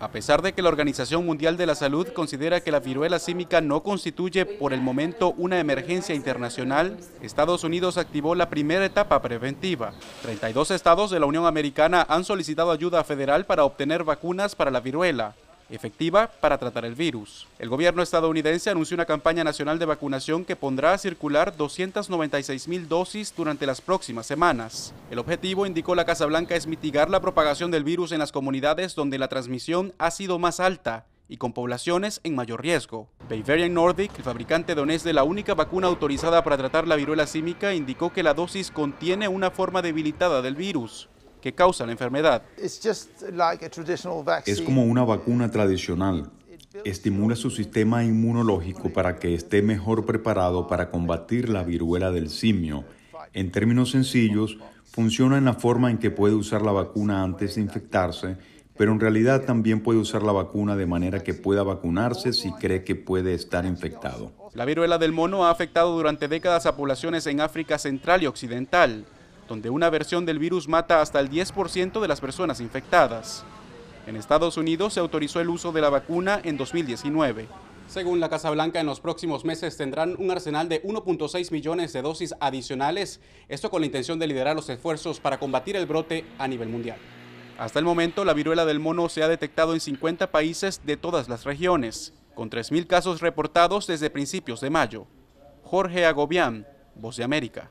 A pesar de que la Organización Mundial de la Salud considera que la viruela símica no constituye por el momento una emergencia internacional, Estados Unidos activó la primera etapa preventiva. 32 estados de la Unión Americana han solicitado ayuda federal para obtener vacunas para la viruela efectiva para tratar el virus. El gobierno estadounidense anunció una campaña nacional de vacunación que pondrá a circular 296 mil dosis durante las próximas semanas. El objetivo, indicó la Casa Blanca, es mitigar la propagación del virus en las comunidades donde la transmisión ha sido más alta y con poblaciones en mayor riesgo. Bavarian Nordic, el fabricante donés de la única vacuna autorizada para tratar la viruela símica, indicó que la dosis contiene una forma debilitada del virus, que causa la enfermedad. Es como una vacuna tradicional. Estimula su sistema inmunológico para que esté mejor preparado para combatir la viruela del simio. En términos sencillos, funciona en la forma en que puede usar la vacuna antes de infectarse, pero en realidad también puede usar la vacuna de manera que pueda vacunarse si cree que puede estar infectado. La viruela del mono ha afectado durante décadas a poblaciones en África Central y Occidental donde una versión del virus mata hasta el 10% de las personas infectadas. En Estados Unidos se autorizó el uso de la vacuna en 2019. Según la Casa Blanca, en los próximos meses tendrán un arsenal de 1.6 millones de dosis adicionales, esto con la intención de liderar los esfuerzos para combatir el brote a nivel mundial. Hasta el momento, la viruela del mono se ha detectado en 50 países de todas las regiones, con 3.000 casos reportados desde principios de mayo. Jorge Agobián, Voz de América.